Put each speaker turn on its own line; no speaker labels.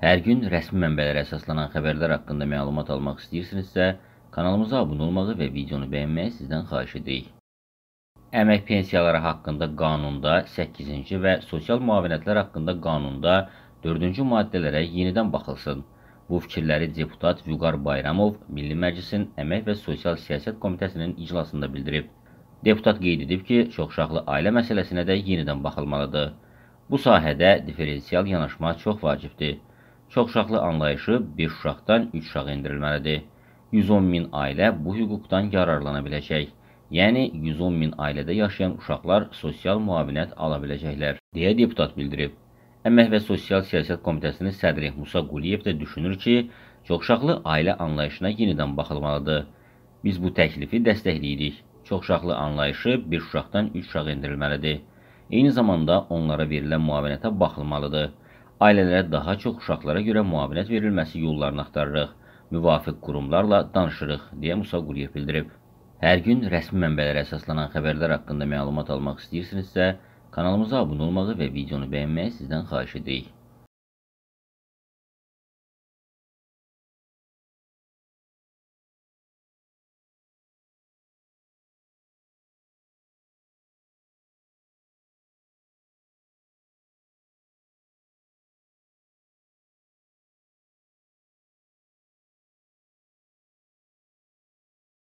Hər gün rəsmi mənbələrə əsaslanan xəbərlər haqqında məlumat almaq istəyirsinizsə, kanalımıza abunə olmağı və videonu bəyənməyi sizdən xahiş edirik. Əmək pensiyaları haqqında qanunda 8-ci və sosial müavinətlər haqqında qanunda 4-cü maddələrə yenidən baxılsın. Bu fikirləri deputat Vüqar Bayramov Milli Məclisin Əmək və Sosial Siyasət Komitəsinin iclasında bildirib. Deputat qeyd edib ki, çoxşaxlı ailə məsələsinə də yenidən baxılmalıdır. Bu sahədə diferensial yanaşma çox vacibdir. Çoxuşaqlı anlayışı 5 uşaqdan 3 uşaq endirilməlidir. 110 min ailə bu hüquqdan yararlana biləcək. Yəni 110 min ailədə yaşayan uşaqlar sosial müavinət ala biləcəklər, deyə deputat bildirib. Əmək və Sosial Siyasət Komitəsinin sədri Musa Quliyev də düşünür ki, çoxuşaqlı ailə anlayışına yenidən baxılmalıdır. Biz bu təklifi dəstəkləyirik. Çoxuşaqlı anlayışı bir uşaqdan 3 uşaq endirilməlidir. Eyni zamanda onlara verilən müavinətə baxılmalıdır ailələrə daha çox uşaqlara görə müavinət verilməsi yollarını axtarırıq, müvafiq qurumlarla danışırıq, deyə Musa Quriyev bildirib. Hər gün rəsmi mənbələrə əsaslanan xəbərlər haqqında məlumat almaq istəyirsinizsə, kanalımıza abunə olmağı və videonu bəyənməyi sizdən xaiş edirik.